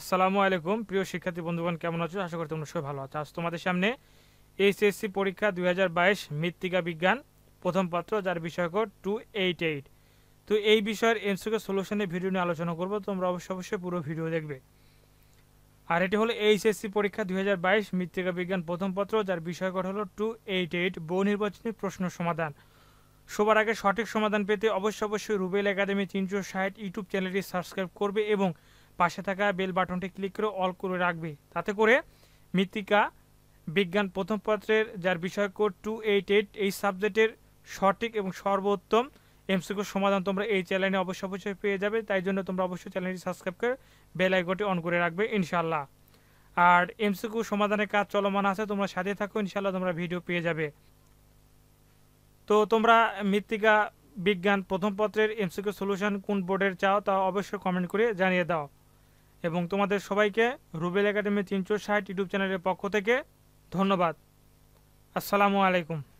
আসসালামু আলাইকুম প্রিয় শিক্ষার্থী বন্ধুগণ কেমন আছো আশা করি তোমরা সবাই ভালো আছো আজ তোমাদের সামনে এইচএসসি পরীক্ষা দুই মৃত্তিকা বিজ্ঞান প্রথম পত্র যার বিষয় টু এইট এইট তো এই বিষয়ের এমসিকে সলিউশনের ভিডিও নিয়ে আলোচনা করবো তোমরা অবশ্যই অবশ্যই পুরো ভিডিও দেখবে আর এটি হলো এইচএসসি পরীক্ষা দুই মৃত্তিকা বিজ্ঞান প্রথম পত্র যার বিষয় কোড হলো টু এইট এইট বহু নির্বাচনী প্রশ্ন সমাধান সবার আগে সঠিক সমাধান পেতে অবশ্যই অবশ্যই রুবেল একাডেমি তিনশো ষাট ইউটিউব চ্যানেলটি সাবস্ক্রাইব করবে এবং পাশে থাকা বেল বাটনটি ক্লিক করে অল করে রাখবে তাতে করে মৃত্তিকা বিজ্ঞান প্রথম পত্রের যার বিষয় কোড টু এইট এইট এই সাবজেক্টের সঠিক এবং সর্বোত্তম এমসিকো সমাধান তোমরা এই চ্যানেলে অবশ্যই অবশ্যই পেয়ে যাবে তাই জন্য তোমরা অবশ্যই চ্যানেলটি সাবস্ক্রাইব করে বেল আইকনটি অন করে রাখবে ইনশাআল্লাহ আর এমসিকো সমাধানের কাজ চলমান আছে তোমরা সাথে থাকো ইনশাআল্লাহ তোমরা ভিডিও পেয়ে যাবে তো তোমরা মৃত্তিকা বিজ্ঞান প্রথম পত্রের এমসিকো সলিউশন কোন বোর্ডের চাও তা অবশ্যই কমেন্ট করে জানিয়ে দাও এবং তোমাদের সবাইকে রুবেল একাডেমি তিনশো ষাট ইউটিউব চ্যানেলের পক্ষ থেকে ধন্যবাদ আসসালামু আলাইকুম